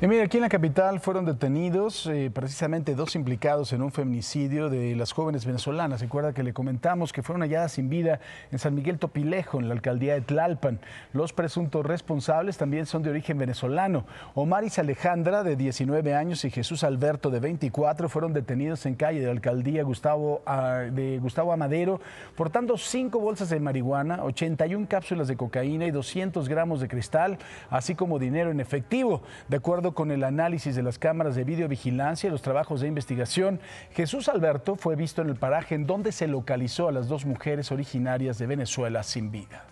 Y mira, aquí en la capital fueron detenidos eh, precisamente dos implicados en un feminicidio de las jóvenes venezolanas. Recuerda que le comentamos que fueron halladas sin vida en San Miguel Topilejo, en la alcaldía de Tlalpan. Los presuntos responsables también son de origen venezolano. Omaris Alejandra, de 19 años, y Jesús Alberto, de 24, fueron detenidos en calle de la alcaldía Gustavo, ah, de Gustavo Amadero, portando cinco bolsas de marihuana, 81 cápsulas de cocaína y 200 gramos de cristal, así como dinero en efectivo. De acuerdo con el análisis de las cámaras de videovigilancia y los trabajos de investigación, Jesús Alberto fue visto en el paraje en donde se localizó a las dos mujeres originarias de Venezuela sin vida.